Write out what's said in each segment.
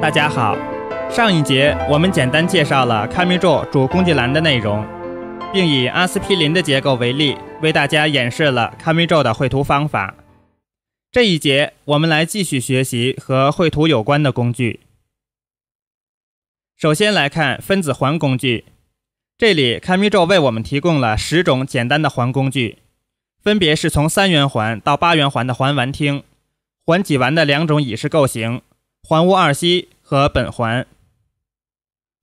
大家好，上一节我们简单介绍了 c 米 e m 主工具栏的内容，并以阿司匹林的结构为例，为大家演示了 c 米 e m 的绘图方法。这一节我们来继续学习和绘图有关的工具。首先来看分子环工具，这里 c 米 e m 为我们提供了十种简单的环工具，分别是从三元环到八元环的环烷烃、环己烷的两种已式构型。环戊二烯和苯环。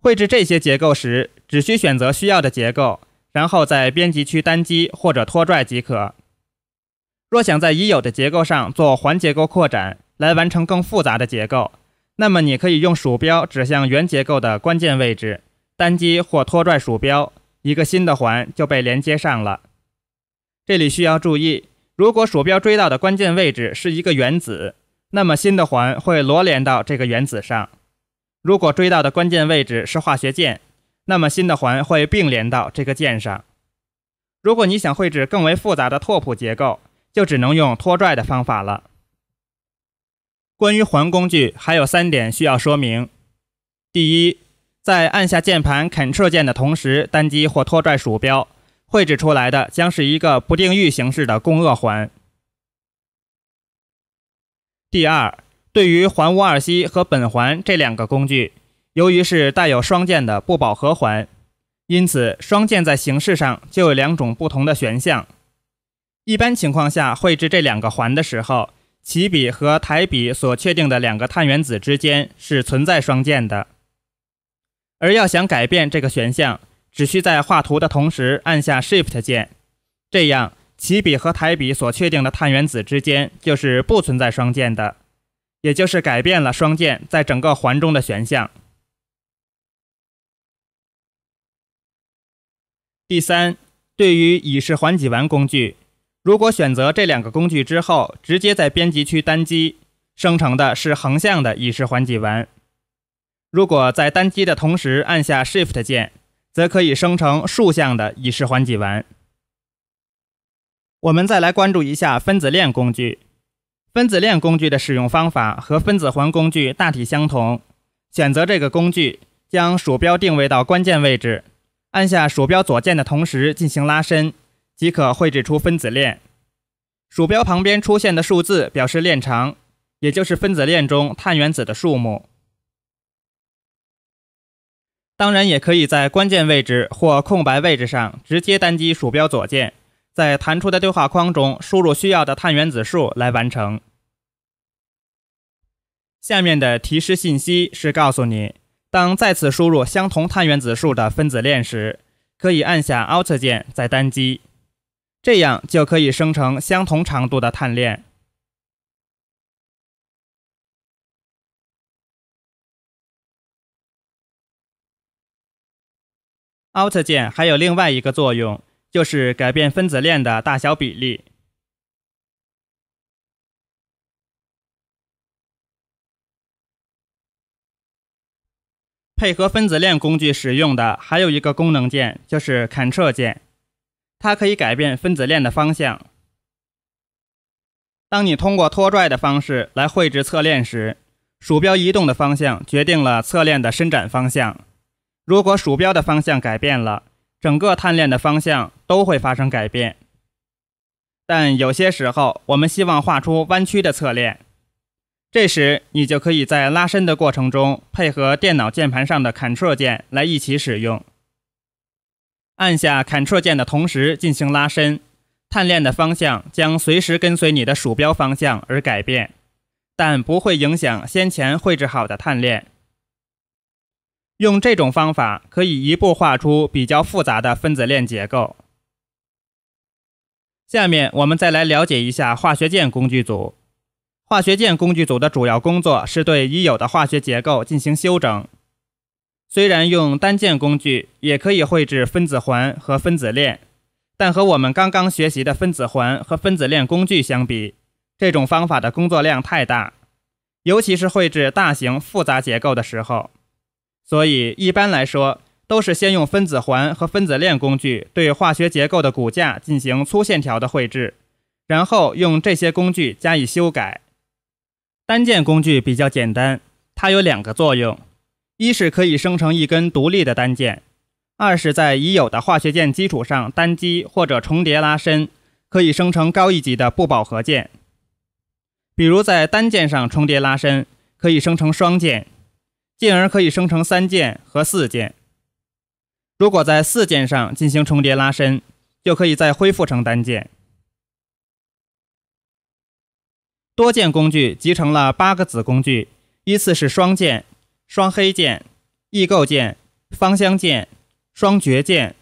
绘制这些结构时，只需选择需要的结构，然后在编辑区单击或者拖拽即可。若想在已有的结构上做环结构扩展，来完成更复杂的结构，那么你可以用鼠标指向原结构的关键位置，单击或拖拽鼠标，一个新的环就被连接上了。这里需要注意，如果鼠标追到的关键位置是一个原子。那么新的环会罗连到这个原子上。如果追到的关键位置是化学键，那么新的环会并联到这个键上。如果你想绘制更为复杂的拓扑结构，就只能用拖拽的方法了。关于环工具，还有三点需要说明：第一，在按下键盘 Ctrl 键的同时单击或拖拽鼠标，绘制出来的将是一个不定域形式的共轭环。第二，对于环戊二烯和苯环这两个工具，由于是带有双键的不饱和环，因此双键在形式上就有两种不同的选项。一般情况下，绘制这两个环的时候，起笔和抬笔所确定的两个碳原子之间是存在双键的。而要想改变这个选项，只需在画图的同时按下 Shift 键，这样。起笔和抬笔所确定的碳原子之间就是不存在双键的，也就是改变了双键在整个环中的旋向。第三，对于乙式环己烷工具，如果选择这两个工具之后，直接在编辑区单击，生成的是横向的乙式环己烷；如果在单击的同时按下 Shift 键，则可以生成竖向的乙式环己烷。我们再来关注一下分子链工具。分子链工具的使用方法和分子环工具大体相同。选择这个工具，将鼠标定位到关键位置，按下鼠标左键的同时进行拉伸，即可绘制出分子链。鼠标旁边出现的数字表示链长，也就是分子链中碳原子的数目。当然，也可以在关键位置或空白位置上直接单击鼠标左键。在弹出的对话框中，输入需要的碳原子数来完成。下面的提示信息是告诉你，当再次输入相同碳原子数的分子链时，可以按下 Alt 键再单击，这样就可以生成相同长度的碳链。Alt 键还有另外一个作用。就是改变分子链的大小比例。配合分子链工具使用的还有一个功能键，就是 Ctrl 键，它可以改变分子链的方向。当你通过拖拽的方式来绘制侧链时，鼠标移动的方向决定了侧链的伸展方向。如果鼠标的方向改变了，整个碳链的方向。都会发生改变，但有些时候我们希望画出弯曲的侧链，这时你就可以在拉伸的过程中配合电脑键盘上的 Ctrl 键来一起使用。按下 Ctrl 键的同时进行拉伸，碳链的方向将随时跟随你的鼠标方向而改变，但不会影响先前绘制好的碳链。用这种方法可以一步画出比较复杂的分子链结构。下面我们再来了解一下化学键工具组。化学键工具组的主要工作是对已有的化学结构进行修整。虽然用单键工具也可以绘制分子环和分子链，但和我们刚刚学习的分子环和分子链工具相比，这种方法的工作量太大，尤其是绘制大型复杂结构的时候。所以一般来说，都是先用分子环和分子链工具对化学结构的骨架进行粗线条的绘制，然后用这些工具加以修改。单键工具比较简单，它有两个作用：一是可以生成一根独立的单键；二是在已有的化学键基础上单击或者重叠拉伸，可以生成高一级的不饱和键。比如在单键上重叠拉伸，可以生成双键，进而可以生成三键和四键。如果在四键上进行重叠拉伸，就可以再恢复成单键。多键工具集成了八个子工具，依次是双键、双黑键、异构键、芳香键、双绝键、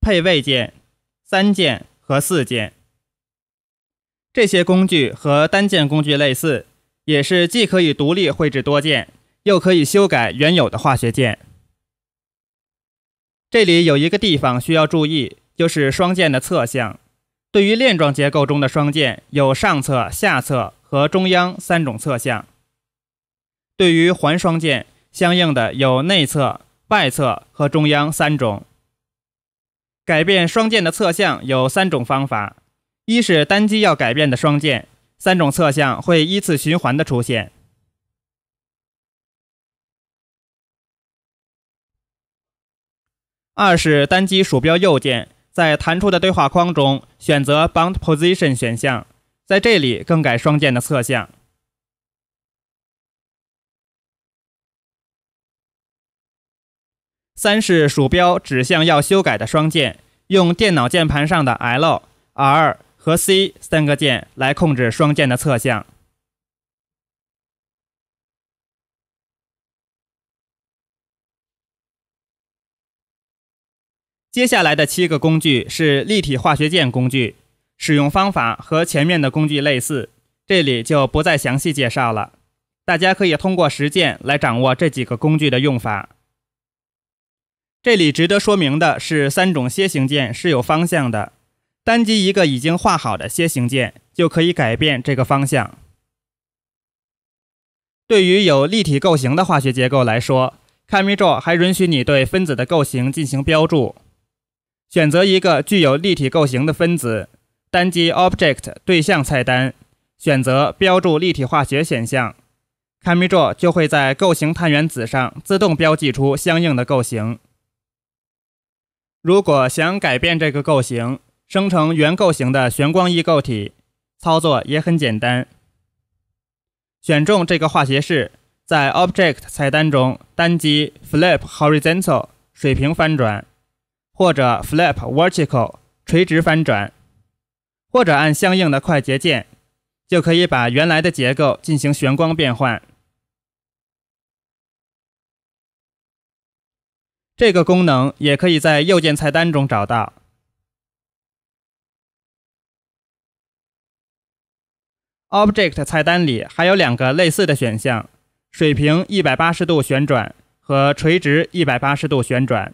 配位键、三键和四键。这些工具和单键工具类似，也是既可以独立绘制多键，又可以修改原有的化学键。这里有一个地方需要注意，就是双键的侧向。对于链状结构中的双键，有上侧、下侧和中央三种侧向；对于环双键，相应的有内侧、外侧和中央三种。改变双键的侧向有三种方法：一是单击要改变的双键，三种侧向会依次循环的出现。二是单击鼠标右键，在弹出的对话框中选择 Bound Position 选项，在这里更改双键的侧向。三是鼠标指向要修改的双键，用电脑键盘上的 L、R 和 C 三个键来控制双键的侧向。接下来的七个工具是立体化学键工具，使用方法和前面的工具类似，这里就不再详细介绍了。大家可以通过实践来掌握这几个工具的用法。这里值得说明的是，三种楔形键是有方向的，单击一个已经画好的楔形键就可以改变这个方向。对于有立体构型的化学结构来说 c a m d j o 还允许你对分子的构型进行标注。选择一个具有立体构型的分子，单击 Object 对象菜单，选择标注立体化学选项 c a m b r i d 就会在构型碳原子上自动标记出相应的构型。如果想改变这个构型，生成原构型的旋光异构体，操作也很简单。选中这个化学式，在 Object 菜单中单击 Flip Horizontal 水平翻转。或者 flip vertical 垂直翻转，或者按相应的快捷键，就可以把原来的结构进行旋光变换。这个功能也可以在右键菜单中找到。Object 菜单里还有两个类似的选项：水平180度旋转和垂直180度旋转。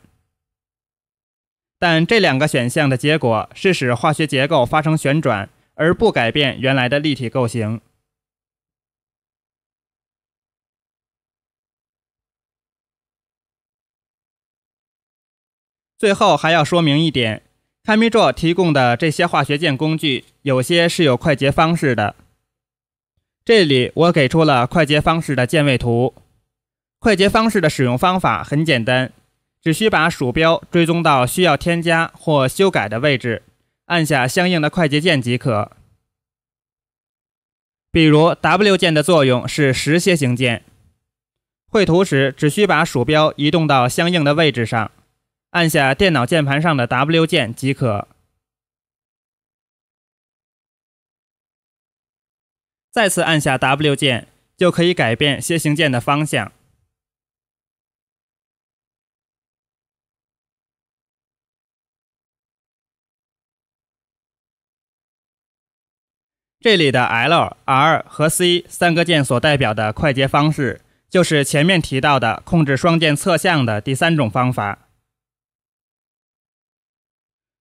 但这两个选项的结果是使化学结构发生旋转，而不改变原来的立体构型。最后还要说明一点 c a m d j o w 提供的这些化学键工具，有些是有快捷方式的。这里我给出了快捷方式的键位图。快捷方式的使用方法很简单。只需把鼠标追踪到需要添加或修改的位置，按下相应的快捷键即可。比如 W 键的作用是实楔形键，绘图时只需把鼠标移动到相应的位置上，按下电脑键盘上的 W 键即可。再次按下 W 键，就可以改变楔形键的方向。这里的 L、R 和 C 三个键所代表的快捷方式，就是前面提到的控制双键侧向的第三种方法。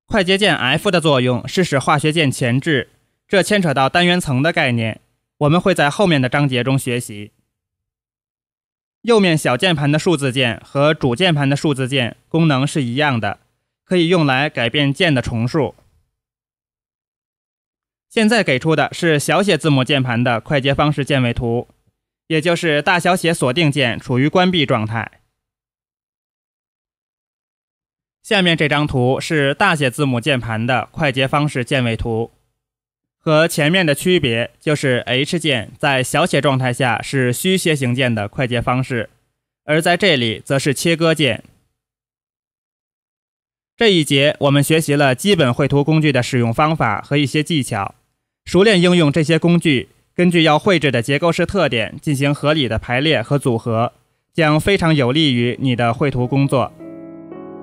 快捷键 F 的作用是使化学键前置，这牵扯到单元层的概念，我们会在后面的章节中学习。右面小键盘的数字键和主键盘的数字键功能是一样的，可以用来改变键的重数。现在给出的是小写字母键盘的快捷方式键位图，也就是大小写锁定键处于关闭状态。下面这张图是大写字母键盘的快捷方式键位图，和前面的区别就是 H 键在小写状态下是虚楔形键的快捷方式，而在这里则是切割键。这一节我们学习了基本绘图工具的使用方法和一些技巧，熟练应用这些工具，根据要绘制的结构式特点进行合理的排列和组合，将非常有利于你的绘图工作。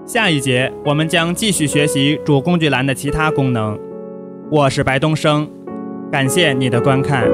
下一节我们将继续学习主工具栏的其他功能。我是白东升，感谢你的观看。